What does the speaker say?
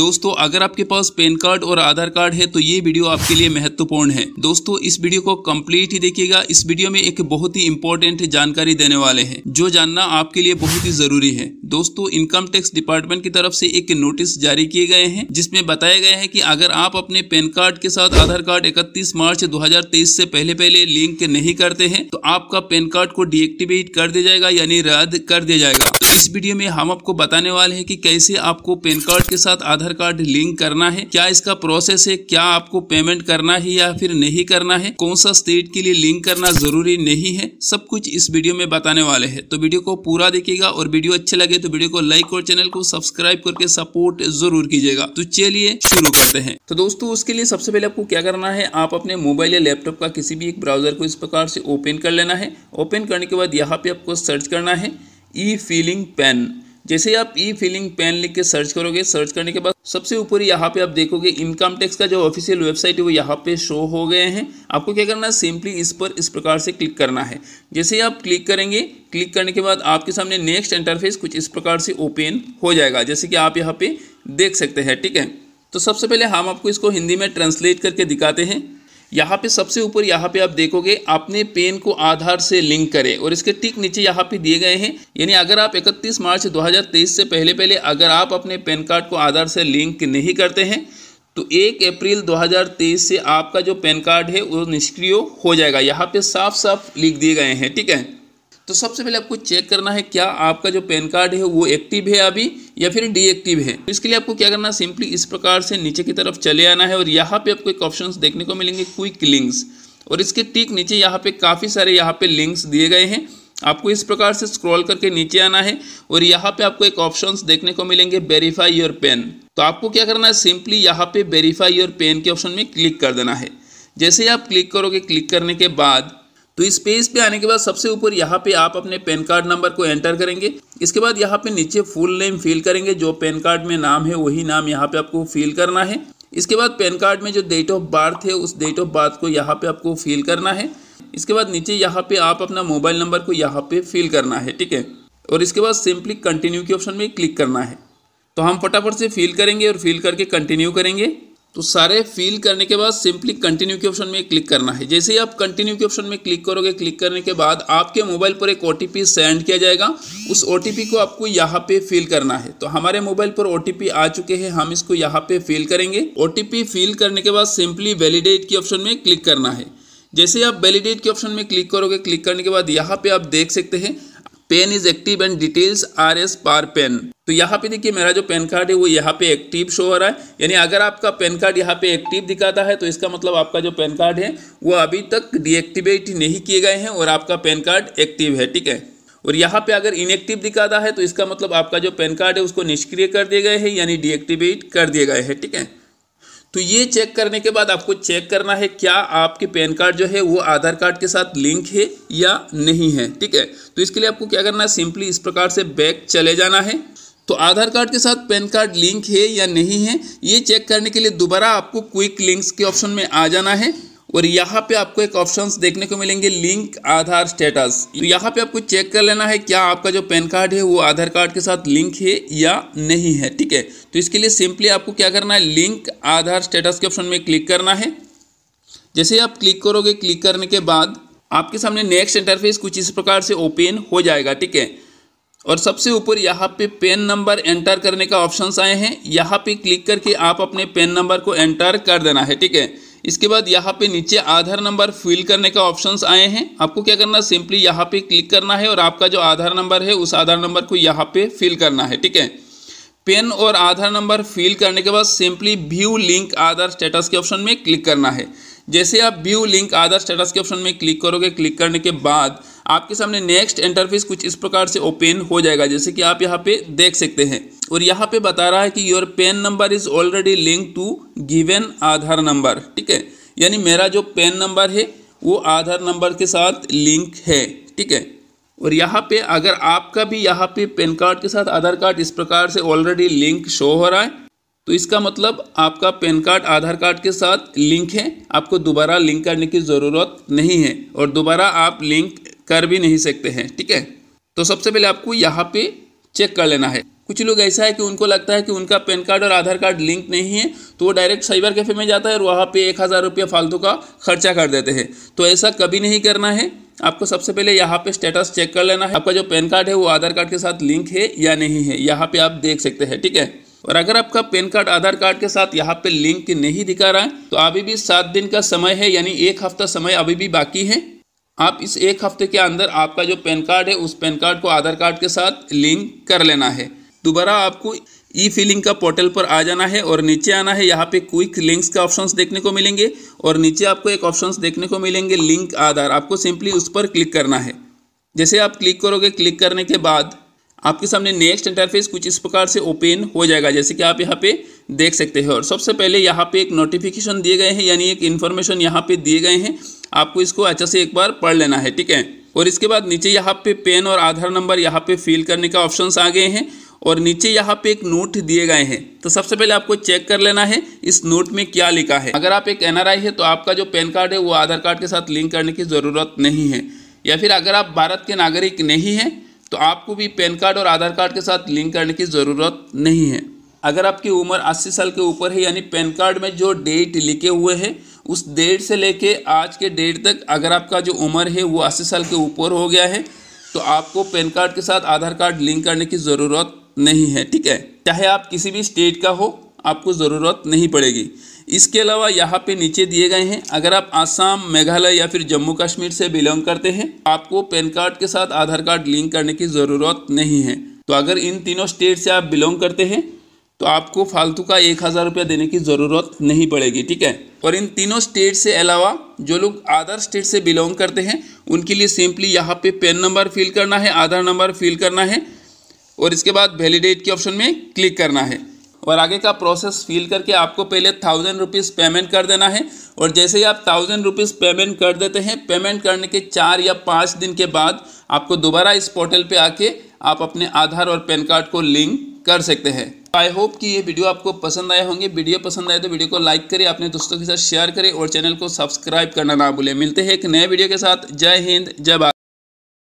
दोस्तों अगर आपके पास पैन कार्ड और आधार कार्ड है तो ये वीडियो आपके लिए महत्वपूर्ण है दोस्तों इस वीडियो को कम्प्लीट ही देखिएगा इस वीडियो में एक बहुत ही इंपॉर्टेंट जानकारी देने वाले हैं जो जानना आपके लिए बहुत ही जरूरी है दोस्तों इनकम टैक्स डिपार्टमेंट की तरफ से एक नोटिस जारी किए गए हैं जिसमें बताया गया है कि अगर आप अपने पैन कार्ड के साथ आधार कार्ड 31 मार्च 2023 से पहले पहले लिंक नहीं करते हैं तो आपका पैन कार्ड को डीएक्टिवेट कर दिया जाएगा यानी रद्द कर दिया जाएगा तो इस वीडियो में हम आपको बताने वाले है की कैसे आपको पैन कार्ड के साथ आधार कार्ड लिंक करना है क्या इसका प्रोसेस है क्या आपको पेमेंट करना है या फिर नहीं करना है कौन सा स्टेट के लिए लिंक करना जरूरी नहीं है सब कुछ इस वीडियो में बताने वाले है तो वीडियो को पूरा देखिएगा और वीडियो अच्छे लगे तो तो वीडियो को लाइक और चैनल को सब्सक्राइब करके सपोर्ट जरूर कीजिएगा तो चलिए शुरू करते हैं तो दोस्तों उसके लिए सबसे पहले आपको क्या करना है आप अपने मोबाइल या लैपटॉप का किसी भी एक ब्राउजर को इस प्रकार से ओपन कर लेना है ओपन करने के बाद यहाँ पे आपको सर्च करना है ई फीलिंग पेन जैसे आप ई फिलिंग पेन लिख के सर्च करोगे सर्च करने के बाद सबसे ऊपर यहाँ पे आप देखोगे इनकम टैक्स का जो ऑफिशियल वेबसाइट है वो यहाँ पे शो हो गए हैं आपको क्या करना है सिंपली इस पर इस प्रकार से क्लिक करना है जैसे आप क्लिक करेंगे क्लिक करने के बाद आपके सामने नेक्स्ट इंटरफेस कुछ इस प्रकार से ओपन हो जाएगा जैसे कि आप यहाँ पे देख सकते हैं ठीक है तो सबसे पहले हम आपको इसको हिंदी में ट्रांसलेट करके दिखाते हैं यहाँ पे सबसे ऊपर यहाँ पे आप देखोगे अपने पेन को आधार से लिंक करें और इसके टिक नीचे यहाँ पे दिए गए हैं यानी अगर आप 31 मार्च 2023 से पहले पहले अगर आप अपने पैन कार्ड को आधार से लिंक नहीं करते हैं तो एक अप्रैल 2023 से आपका जो पैन कार्ड है वो निष्क्रिय हो जाएगा यहाँ पे साफ साफ लिख दिए गए हैं ठीक है तो सबसे पहले आपको चेक करना है क्या आपका जो पैन कार्ड है वो एक्टिव है अभी या फिर डीएक्टिव है तो इसके लिए आपको क्या करना सिंपली इस प्रकार से नीचे की तरफ चले आना है और यहाँ पे आपको एक ऑप्शन देखने को मिलेंगे क्विक लिंक्स और इसके ठीक नीचे यहाँ पे काफ़ी सारे यहाँ पे लिंक्स दिए गए हैं आपको इस प्रकार से स्क्रॉल करके नीचे आना है और यहाँ पे आपको एक ऑप्शंस देखने को मिलेंगे वेरीफाई योर पेन तो आपको क्या करना है सिंपली यहाँ पे वेरीफाई योर पेन के ऑप्शन में क्लिक कर देना है जैसे ही आप क्लिक करोगे क्लिक करने के बाद तो इस पेज पे आने के बाद सबसे ऊपर यहाँ पे आप अपने पैन कार्ड नंबर को एंटर करेंगे इसके बाद यहाँ पे नीचे फुल नेम फिल करेंगे जो पैन कार्ड में नाम है वही नाम यहाँ पे आपको फिल करना है इसके बाद पैन कार्ड में जो डेट ऑफ बर्थ है उस डेट ऑफ बर्थ को यहाँ पे आपको फिल करना है इसके बाद नीचे यहाँ पे आप अपना मोबाइल नंबर को यहाँ पे फिल करना है ठीक है और इसके बाद सिंपली कंटिन्यू के ऑप्शन में क्लिक करना है तो हम फटाफट से फिल करेंगे और फिल करके कंटिन्यू करेंगे तो सारे फिल करने के बाद सिंपली कंटिन्यू के ऑप्शन में क्लिक करना है जैसे ही आप कंटिन्यू के ऑप्शन में क्लिक करोगे क्लिक करने के बाद आपके मोबाइल पर एक ओ सेंड किया जाएगा उस ओ को आपको यहाँ पे फिल करना है तो हमारे मोबाइल पर ओ आ चुके हैं हम इसको यहाँ पे फिल करेंगे ओ फिल करने के बाद सिंपली वैलिडेट के ऑप्शन में क्लिक करना है जैसे आप वैलिडेट के ऑप्शन में क्लिक करोगे क्लिक करने के बाद यहाँ पे आप देख सकते हैं PAN is active and details are as per PAN तो यहाँ पे देखिए मेरा जो पैन कार्ड है वो यहाँ पे एक्टिव शो हो रहा है यानी अगर आपका पैन कार्ड यहाँ पे एक्टिव दिखाता है तो इसका मतलब आपका जो पैन कार्ड है वो अभी तक डीएक्टिवेट नहीं किए गए हैं और आपका पैन कार्ड एक्टिव है ठीक है और यहाँ पे अगर इनएक्टिव दिखाता है तो इसका मतलब आपका जो पैन कार्ड है उसको निष्क्रिय कर दिए गए हैं यानी डीएक्टिवेट कर दिए गए हैं ठीक है तो ये चेक करने के बाद आपको चेक करना है क्या आपके पैन कार्ड जो है वो आधार कार्ड के साथ लिंक है या नहीं है ठीक है तो इसके लिए आपको क्या करना है सिंपली इस प्रकार से बैक चले जाना है तो आधार कार्ड के साथ पैन कार्ड लिंक है या नहीं है ये चेक करने के लिए दोबारा आपको क्विक लिंक्स के ऑप्शन में आ जाना है और यहाँ पे आपको एक ऑप्शन देखने को मिलेंगे लिंक आधार स्टेटस तो यहाँ पे आपको चेक कर लेना है क्या आपका जो पैन कार्ड है वो आधार कार्ड के साथ लिंक है या नहीं है ठीक है तो इसके लिए सिंपली आपको क्या करना है लिंक आधार स्टेटस के ऑप्शन में क्लिक करना है जैसे आप क्लिक करोगे क्लिक करने के बाद आपके सामने नेक्स्ट इंटरफेस कुछ इस प्रकार से ओपन हो जाएगा ठीक है और सबसे ऊपर यहाँ पे पेन नंबर एंटर करने का ऑप्शन आए हैं यहाँ पे क्लिक करके आप अपने पेन नंबर को एंटर कर देना है ठीक है इसके बाद यहाँ पे नीचे आधार नंबर फिल करने का ऑप्शंस आए हैं आपको क्या करना सिंपली यहाँ पे क्लिक करना है और आपका जो आधार नंबर है उस आधार नंबर को यहाँ पे फिल करना है ठीक है पेन और आधार नंबर फिल करने के बाद simply view link Aadhaar status के ऑप्शन में क्लिक करना है जैसे आप व्यू लिंक आधार स्टेटस के ऑप्शन में क्लिक करोगे क्लिक करने के बाद आपके सामने नेक्स्ट इंटरफेस कुछ इस प्रकार से ओपन हो जाएगा जैसे कि आप यहाँ पे देख सकते हैं और यहाँ पे बता रहा है कि your PAN number is already link to given Aadhaar number ठीक है यानी मेरा जो पेन नंबर है वो आधार नंबर के साथ लिंक है ठीक है और यहाँ पे अगर आपका भी यहाँ पे पेन कार्ड के साथ आधार कार्ड इस प्रकार से ऑलरेडी लिंक शो हो रहा है तो इसका मतलब आपका पेन कार्ड आधार कार्ड के साथ लिंक है आपको दोबारा लिंक करने की ज़रूरत नहीं है और दोबारा आप लिंक कर भी नहीं सकते हैं ठीक है तो सबसे पहले आपको यहाँ पे चेक कर लेना है कुछ लोग ऐसा है कि उनको लगता है कि उनका पैन कार्ड और आधार कार्ड लिंक नहीं है तो वो डायरेक्ट साइबर कैफे में जाता है और वहाँ पे एक हज़ार रुपया फालतू का खर्चा कर देते हैं तो ऐसा कभी नहीं करना है आपको सबसे पहले यहाँ पे स्टेटस चेक कर लेना है आपका जो पैन कार्ड है वो आधार कार्ड के साथ लिंक है या नहीं है यहाँ पर आप देख सकते हैं ठीक है और अगर आपका पैन कार्ड आधार कार्ड के साथ यहाँ पर लिंक नहीं दिखा रहा है तो अभी भी सात दिन का समय है यानी एक हफ्ता समय अभी भी बाकी है आप इस एक हफ्ते के अंदर आपका जो पैन कार्ड है उस पैन कार्ड को आधार कार्ड के साथ लिंक कर लेना है दोबारा आपको ई फिलिंग का पोर्टल पर आ जाना है और नीचे आना है यहाँ पे क्विक लिंक्स का ऑप्शंस देखने को मिलेंगे और नीचे आपको एक ऑप्शंस देखने को मिलेंगे लिंक आधार आपको सिंपली उस पर क्लिक करना है जैसे आप क्लिक करोगे क्लिक करने के बाद आपके सामने नेक्स्ट इंटरफेस कुछ इस प्रकार से ओपन हो जाएगा जैसे कि आप यहाँ पे देख सकते हैं और सबसे पहले यहाँ पे एक नोटिफिकेशन दिए गए हैं यानी एक इन्फॉर्मेशन यहाँ पे दिए गए हैं आपको इसको अच्छा से एक बार पढ़ लेना है ठीक है और इसके बाद नीचे यहाँ पे पेन और आधार नंबर यहाँ पे फिल करने का ऑप्शंस आ गए हैं और नीचे यहाँ पे एक नोट दिए गए हैं तो सबसे पहले आपको चेक कर लेना है इस नोट में क्या लिखा है अगर आप एक एनआरआई है तो आपका जो पैन कार्ड है वो आधार कार्ड के साथ लिंक करने की ज़रूरत नहीं है या फिर अगर आप भारत के नागरिक नहीं हैं तो आपको भी पैन कार्ड और आधार कार्ड के साथ लिंक करने की ज़रूरत नहीं है अगर आपकी उम्र 80 साल के ऊपर है यानी पैन कार्ड में जो डेट लिखे हुए हैं उस डेट से लेके आज के डेट तक अगर आपका जो उम्र है वो 80 साल के ऊपर हो गया है तो आपको पैन कार्ड के साथ आधार कार्ड लिंक करने की ज़रूरत नहीं है ठीक है चाहे आप किसी भी स्टेट का हो आपको ज़रूरत नहीं पड़ेगी इसके अलावा यहाँ पे नीचे दिए गए हैं अगर आप आसाम मेघालय या फिर जम्मू कश्मीर से बिलोंग करते हैं आपको पैन कार्ड के साथ आधार कार्ड लिंक करने की ज़रूरत नहीं है तो अगर इन तीनों स्टेट से आप बिलोंग करते हैं तो आपको फालतू का एक हज़ार रुपया देने की ज़रूरत नहीं पड़ेगी ठीक है और इन तीनों स्टेट से अलावा जो लोग अदर स्टेट से बिलोंग करते हैं उनके लिए सिंपली यहाँ पे पेन नंबर फिल करना है आधार नंबर फिल करना है और इसके बाद वैलिडेट के ऑप्शन में क्लिक करना है और आगे का प्रोसेस फील करके आपको पहले थाउजेंड रुपीज़ पेमेंट कर देना है और जैसे ही आप थाउजेंड रुपीज़ पेमेंट कर देते हैं पेमेंट करने के चार या पाँच दिन के बाद आपको दोबारा इस पोर्टल पे आके आप अपने आधार और पैन कार्ड को लिंक कर सकते हैं आई होप कि ये वीडियो आपको पसंद आए होंगे वीडियो पसंद आए तो वीडियो को लाइक करें अपने दोस्तों के साथ शेयर करें और चैनल को सब्सक्राइब करना ना भूलें मिलते हैं एक नए वीडियो के साथ जय हिंद जय भारत